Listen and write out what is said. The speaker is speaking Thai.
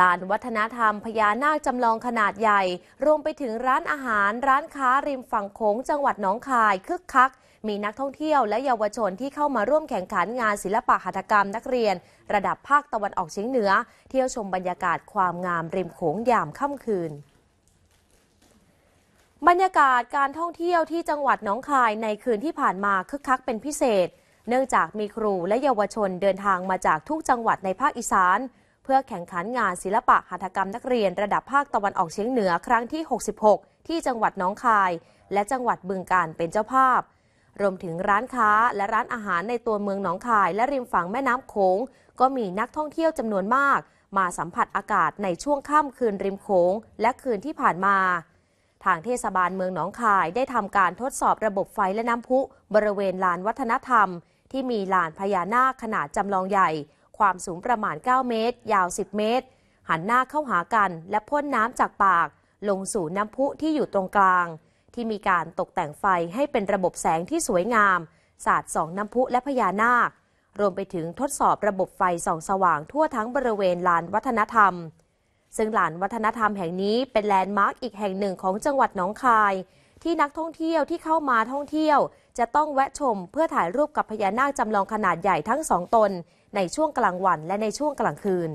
ลานวัฒนธรรมพญานาคจำลองขนาดใหญ่ รวมไปถึงร้านอาหารร้านค้าริมฝั่งโขง จังหวัดหนองคายคึกคัก มีนักท่องเที่ยวและเยาวชนที่เข้ามาร่วมแข่งขันงานศิลปะหัตถกรรมนักเรียน ระดับภาคตะวันออกเฉียงเหนือ เที่ยวชมบรรยากาศความงามริมโขงยามค่ำคืน บรรยากาศการท่องเที่ยวที่จังหวัดน้องคายในคืนที่ผ่านมาคึกคักเป็นพิเศษ เนื่องจากมีครูและเยาวชนเดินทางมาจากทุกจังหวัดในภาคอีสานพื่อแข่งขันงานศิลปะหัตถกรรมนักเรียนระดับภาคตะวันออกเฉียงเหนือครั้งที่ 66 ที่จังหวัดน้องคาย และจังหวัดบึงกาฬเป็นเจ้าภาพ รวมถึงร้านค้าและร้านอาหารในตัวเมืองน้องคายและริมฝั่งแม่น้ำโขงก็มีนักท่องเที่ยวจำนวนมาก มาสัมผัสอากาศในช่วงค่ำคืนริมโขงและคืนที่ผ่านมา ทางเทศบาลเมืองหนองคาย ได้ทำการทดสอบระบบไฟและน้ำพุ บริเวณลานวัฒนธรรม ที่มีลานพญานาคขนาดจำลองใหญ่ความสูงประมาณ 9 เมตร ยาว 10 เมตร หันหน้าเข้าหากัน และพ่นน้ำจากปาก ลงสู่น้ำพุที่อยู่ตรงกลาง ที่มีการตกแต่งไฟให้เป็นระบบแสงที่สวยงาม ศาสตร์สองน้ำพุและพญานาค รวมไปถึงทดสอบระบบไฟส่องสว่างทั่วทั้งบริเวณลานวัฒนธรรม ซึ่งลานวัฒนธรรมแห่งนี้ เป็นแลนด์มาร์กอีกแห่งหนึ่งของจังหวัดหนองคาย ที่นักท่องเที่ยวที่เข้ามาท่องเที่ยว จะต้องแวะชมเพื่อถ่ายรูปกับพญานาคจำลองขนาดใหญ่ทั้งสองตนในช่วงกลางวันและในช่วงกลางคืน